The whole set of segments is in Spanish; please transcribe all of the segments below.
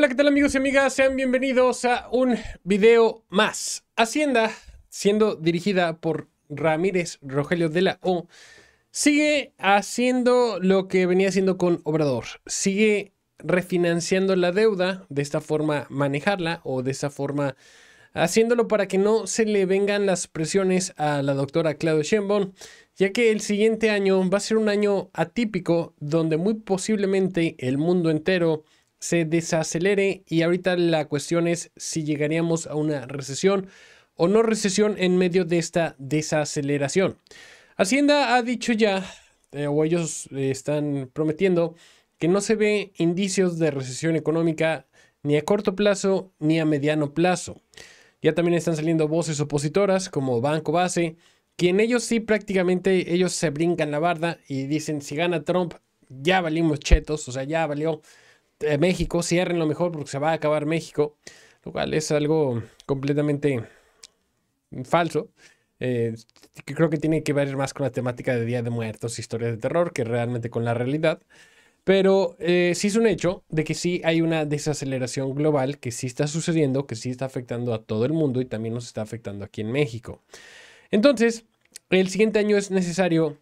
Hola, ¿qué tal amigos y amigas? Sean bienvenidos a un video más. Hacienda, siendo dirigida por Ramírez Rogelio de la O, sigue haciendo lo que venía haciendo con Obrador. Sigue refinanciando la deuda, de esta forma manejarla o de esta forma haciéndolo para que no se le vengan las presiones a la doctora Claudia Sheinbaum, ya que el siguiente año va a ser un año atípico donde muy posiblemente el mundo entero se desacelere y ahorita la cuestión es si llegaríamos a una recesión o no recesión en medio de esta desaceleración. Hacienda ha dicho ya, eh, o ellos eh, están prometiendo, que no se ve indicios de recesión económica ni a corto plazo ni a mediano plazo. Ya también están saliendo voces opositoras como Banco Base, quien ellos sí prácticamente ellos se brincan la barda y dicen si gana Trump ya valimos chetos, o sea, ya valió eh, México, cierren lo mejor porque se va a acabar México, lo cual es algo completamente falso. Eh, que creo que tiene que ver más con la temática de Día de Muertos, historias de terror, que realmente con la realidad. Pero eh, sí es un hecho de que sí hay una desaceleración global que sí está sucediendo, que sí está afectando a todo el mundo y también nos está afectando aquí en México. Entonces, el siguiente año es necesario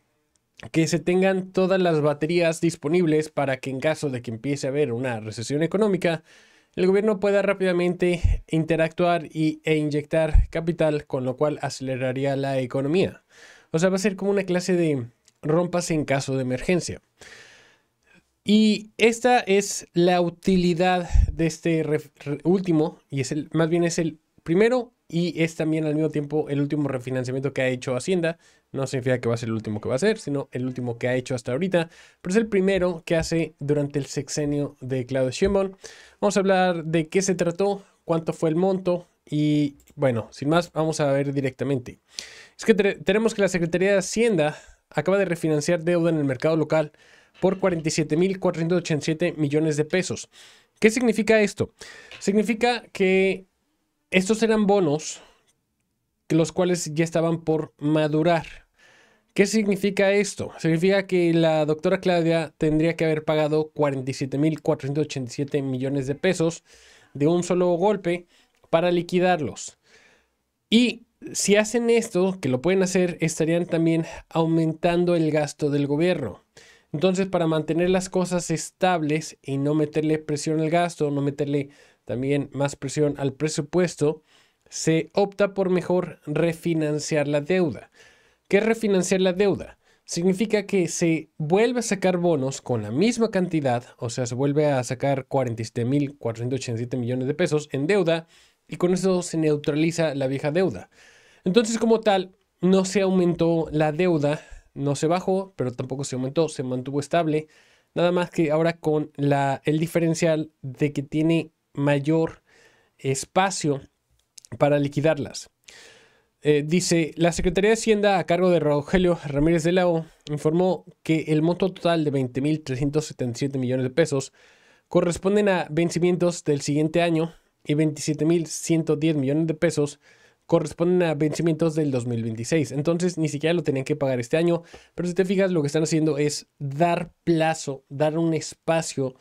que se tengan todas las baterías disponibles para que en caso de que empiece a haber una recesión económica, el gobierno pueda rápidamente interactuar y, e inyectar capital, con lo cual aceleraría la economía. O sea, va a ser como una clase de rompas en caso de emergencia. Y esta es la utilidad de este último, y es el, más bien es el primero y es también al mismo tiempo el último refinanciamiento que ha hecho Hacienda. No significa que va a ser el último que va a hacer, sino el último que ha hecho hasta ahorita, pero es el primero que hace durante el sexenio de Claudio Sheinbaum. Vamos a hablar de qué se trató, cuánto fue el monto y bueno, sin más, vamos a ver directamente. Es que tenemos que la Secretaría de Hacienda acaba de refinanciar deuda en el mercado local por 47.487 millones de pesos. ¿Qué significa esto? Significa que estos eran bonos, los cuales ya estaban por madurar. ¿Qué significa esto? Significa que la doctora Claudia tendría que haber pagado 47.487 millones de pesos de un solo golpe para liquidarlos. Y si hacen esto, que lo pueden hacer, estarían también aumentando el gasto del gobierno. Entonces, para mantener las cosas estables y no meterle presión al gasto, no meterle también más presión al presupuesto, se opta por mejor refinanciar la deuda. ¿Qué es refinanciar la deuda? Significa que se vuelve a sacar bonos con la misma cantidad, o sea, se vuelve a sacar 47.487 millones de pesos en deuda y con eso se neutraliza la vieja deuda. Entonces, como tal, no se aumentó la deuda, no se bajó, pero tampoco se aumentó, se mantuvo estable. Nada más que ahora con la, el diferencial de que tiene mayor espacio para liquidarlas. Eh, dice, la Secretaría de Hacienda a cargo de Rogelio Ramírez de lao informó que el monto total de 20.377 millones de pesos corresponden a vencimientos del siguiente año y 27.110 millones de pesos corresponden a vencimientos del 2026. Entonces ni siquiera lo tenían que pagar este año, pero si te fijas lo que están haciendo es dar plazo, dar un espacio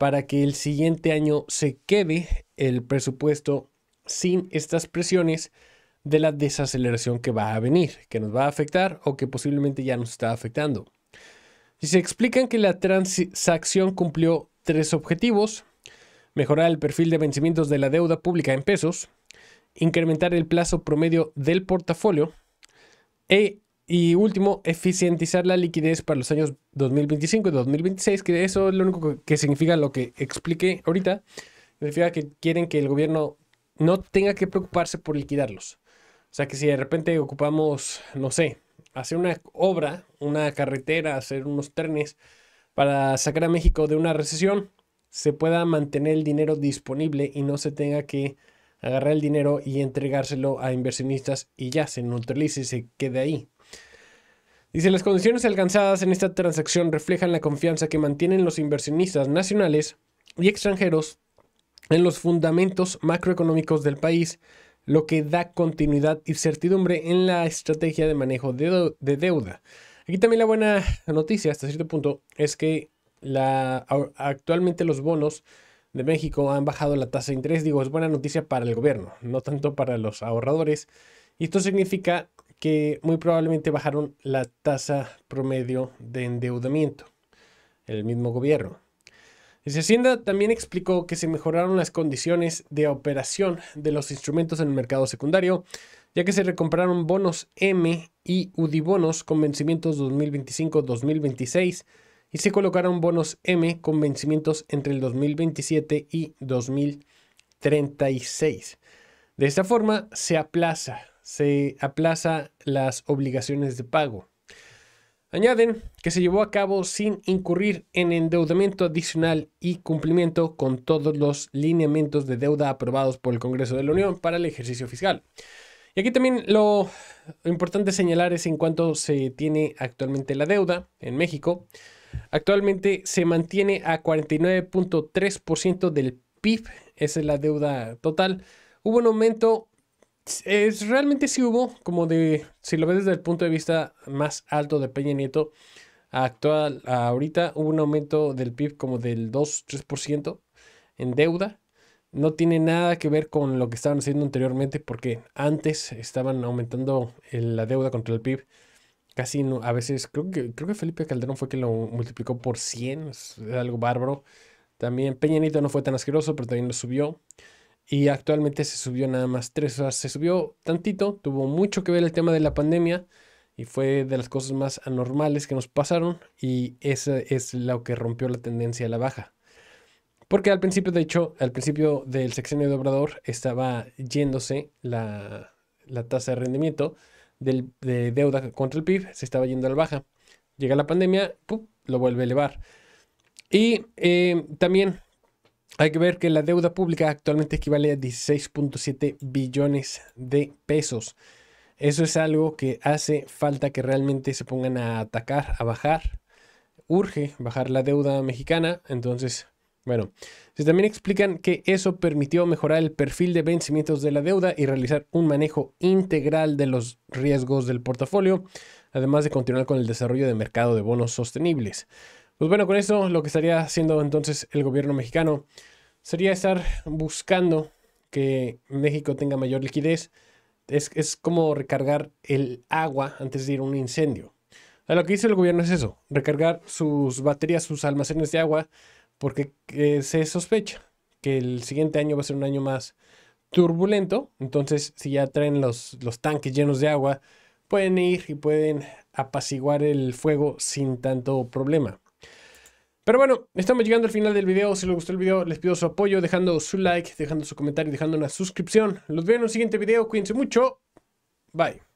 para que el siguiente año se quede el presupuesto sin estas presiones de la desaceleración que va a venir, que nos va a afectar o que posiblemente ya nos está afectando. Si se explican que la transacción cumplió tres objetivos, mejorar el perfil de vencimientos de la deuda pública en pesos, incrementar el plazo promedio del portafolio e y último, eficientizar la liquidez para los años 2025 y 2026, que eso es lo único que significa lo que expliqué ahorita. Significa que quieren que el gobierno no tenga que preocuparse por liquidarlos. O sea que si de repente ocupamos, no sé, hacer una obra, una carretera, hacer unos trenes para sacar a México de una recesión, se pueda mantener el dinero disponible y no se tenga que agarrar el dinero y entregárselo a inversionistas y ya se neutralice se quede ahí. Dice, las condiciones alcanzadas en esta transacción reflejan la confianza que mantienen los inversionistas nacionales y extranjeros en los fundamentos macroeconómicos del país, lo que da continuidad y certidumbre en la estrategia de manejo de, deuda. Aquí también la buena noticia hasta cierto punto es que actualmente los bonos de México han bajado la tasa de interés. Digo, es buena noticia para el gobierno, no tanto para los ahorradores. Y esto significa que muy probablemente bajaron la tasa promedio de endeudamiento, el mismo gobierno. El Hacienda también explicó que se mejoraron las condiciones de operación de los instrumentos en el mercado secundario, ya que se recompraron bonos M y UDIBONOS con vencimientos 2025-2026 y se colocaron bonos M con vencimientos entre el 2027 y 2036. De esta forma se aplaza se aplaza las obligaciones de pago. Añaden que se llevó a cabo sin incurrir en endeudamiento adicional y cumplimiento con todos los lineamientos de deuda aprobados por el Congreso de la Unión para el ejercicio fiscal. Y aquí también lo importante señalar es en cuanto se tiene actualmente la deuda en México. Actualmente se mantiene a 49.3% del PIB, esa es la deuda total. Hubo un aumento es, realmente sí hubo, como de, si lo ves desde el punto de vista más alto de Peña Nieto, actual, ahorita hubo un aumento del PIB como del 2-3% en deuda. No tiene nada que ver con lo que estaban haciendo anteriormente, porque antes estaban aumentando la deuda contra el PIB casi a veces, creo que, creo que Felipe Calderón fue quien lo multiplicó por 100, es algo bárbaro. También Peña Nieto no fue tan asqueroso, pero también lo subió y actualmente se subió nada más tres horas. Se subió tantito, tuvo mucho que ver el tema de la pandemia y fue de las cosas más anormales que nos pasaron y esa es lo que rompió la tendencia a la baja. Porque al principio, de hecho, al principio del sexenio de Obrador estaba yéndose la, tasa de rendimiento de deuda contra el PIB, se estaba yendo a la baja. Llega la pandemia, lo vuelve a elevar. Y eh, también hay que ver que la deuda pública actualmente equivale a 16.7 billones de pesos. Eso es algo que hace falta que realmente se pongan a atacar, a bajar. Urge bajar la deuda mexicana. Entonces, bueno, si también explican que eso permitió mejorar el perfil de vencimientos de la deuda y realizar un manejo integral de los riesgos del portafolio, además de continuar con el desarrollo de mercado de bonos sostenibles. Pues bueno, con eso lo que estaría haciendo entonces el gobierno mexicano sería estar buscando que México tenga mayor liquidez. Es, como recargar el agua antes de ir a un incendio. lo que dice el gobierno es eso, recargar sus baterías, sus almacenes de agua, porque eh, se sospecha que el siguiente año va a ser un año más turbulento. Entonces, si ya traen los tanques llenos de agua, pueden ir y pueden apaciguar el fuego sin tanto problema. Pero bueno, estamos llegando al final del video. Si les gustó el video, les pido su apoyo dejando su like, dejando su comentario, dejando una suscripción. Los veo en un siguiente video. Cuídense mucho. Bye.